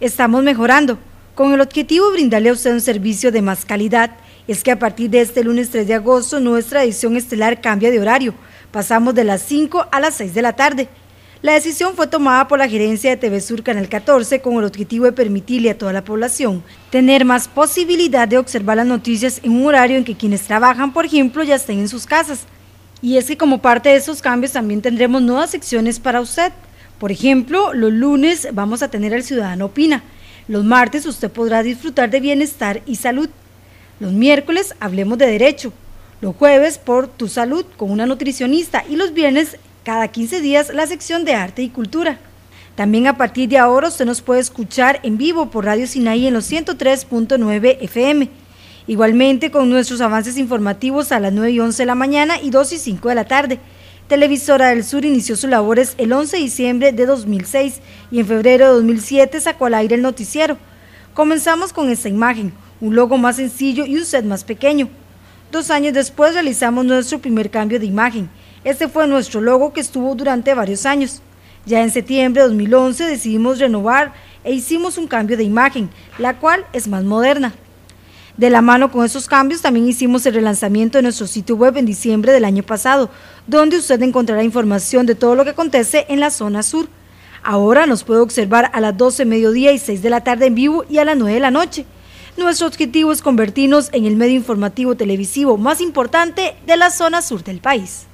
estamos mejorando, con el objetivo de brindarle a usted un servicio de más calidad. Es que a partir de este lunes 3 de agosto nuestra edición estelar cambia de horario. Pasamos de las 5 a las 6 de la tarde. La decisión fue tomada por la gerencia de TV Sur Canal 14 con el objetivo de permitirle a toda la población tener más posibilidad de observar las noticias en un horario en que quienes trabajan, por ejemplo, ya estén en sus casas. Y es que como parte de esos cambios también tendremos nuevas secciones para usted. Por ejemplo, los lunes vamos a tener al Ciudadano Opina. Los martes usted podrá disfrutar de bienestar y salud. Los miércoles hablemos de derecho. Los jueves por tu salud con una nutricionista y los viernes cada 15 días la sección de arte y cultura. También a partir de ahora usted nos puede escuchar en vivo por Radio Sinaí en los 103.9 FM. Igualmente con nuestros avances informativos a las 9 y 11 de la mañana y 2 y 5 de la tarde. Televisora del Sur inició sus labores el 11 de diciembre de 2006 y en febrero de 2007 sacó al aire el noticiero. Comenzamos con esta imagen, un logo más sencillo y un set más pequeño. Dos años después realizamos nuestro primer cambio de imagen. Este fue nuestro logo que estuvo durante varios años. Ya en septiembre de 2011 decidimos renovar e hicimos un cambio de imagen, la cual es más moderna. De la mano con esos cambios también hicimos el relanzamiento de nuestro sitio web en diciembre del año pasado, donde usted encontrará información de todo lo que acontece en la zona sur. Ahora nos puede observar a las 12 mediodía y 6 de la tarde en vivo y a las 9 de la noche. Nuestro objetivo es convertirnos en el medio informativo televisivo más importante de la zona sur del país.